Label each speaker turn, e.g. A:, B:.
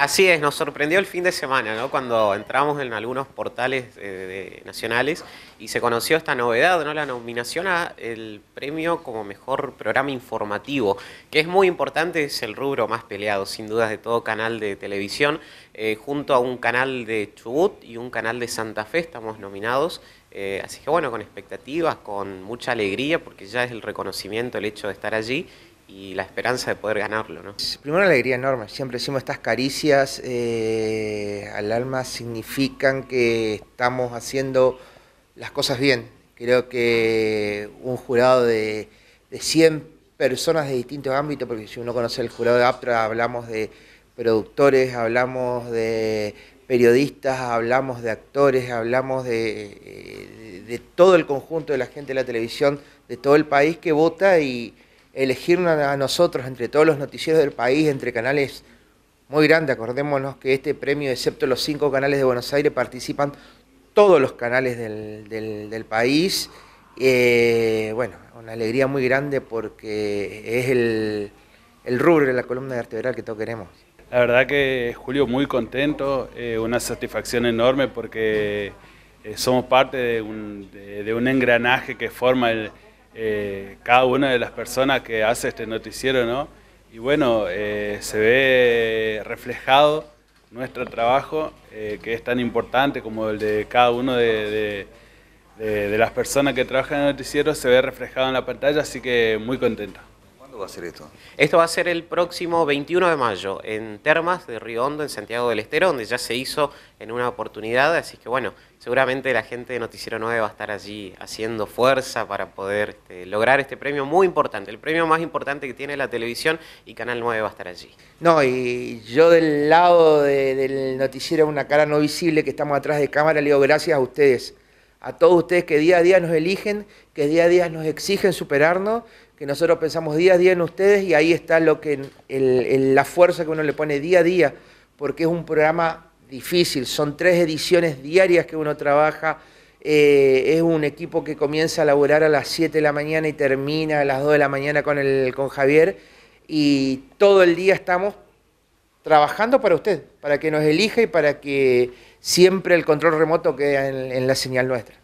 A: Así es, nos sorprendió el fin de semana, ¿no? Cuando entramos en algunos portales eh, nacionales y se conoció esta novedad, ¿no? La nominación a el premio como mejor programa informativo, que es muy importante, es el rubro más peleado, sin dudas, de todo canal de televisión, eh, junto a un canal de Chubut y un canal de Santa Fe estamos nominados. Eh, así que bueno, con expectativas, con mucha alegría, porque ya es el reconocimiento el hecho de estar allí y la esperanza de poder ganarlo. ¿no?
B: Primero una alegría enorme, siempre decimos estas caricias eh, al alma significan que estamos haciendo las cosas bien. Creo que un jurado de, de 100 personas de distintos ámbitos, porque si uno conoce el jurado de APTRA hablamos de productores, hablamos de periodistas, hablamos de actores, hablamos de, eh, de todo el conjunto de la gente de la televisión, de todo el país que vota y elegirnos a nosotros entre todos los noticieros del país, entre canales muy grandes. Acordémonos que este premio, excepto los cinco canales de Buenos Aires, participan todos los canales del, país. Eh, bueno, una alegría muy grande porque es el, rubro de la columna vertebral que todos queremos.
C: La verdad que Julio muy contento, eh, una satisfacción enorme porque eh, somos parte de un engranaje que forma el, eh, cada una de las personas que hace este noticiero, ¿no? Y bueno, eh, se ve reflejado nuestro trabajo, eh, que es tan importante como el de cada uno de, las personas que trabajan en el noticiero, se ve reflejado en la pantalla, así que muy contenta esto? va a ser el próximo 21 de mayo en Termas de Río Hondo, en
A: Santiago del Estero, donde ya se hizo en una oportunidad, así que bueno, seguramente la gente de Noticiero 9 va a estar allí haciendo fuerza para poder este, lograr este premio muy importante, el premio más importante que tiene la televisión y Canal 9 va a estar allí.
B: No, y yo del lado del noticiero Una Cara No Visible, que estamos atrás de cámara, le digo gracias a ustedes a todos ustedes que día a día nos eligen, que día a día nos exigen superarnos, que nosotros pensamos día a día en ustedes y ahí está lo que la fuerza que uno le pone día a día, porque es un programa difícil, son tres ediciones diarias que uno trabaja, eh, es un equipo que comienza a laborar a las 7 de la mañana y termina a las 2 de la mañana con, el, con Javier y todo el día estamos trabajando para usted, para que nos elija y para que siempre el control remoto quede en, en la señal nuestra.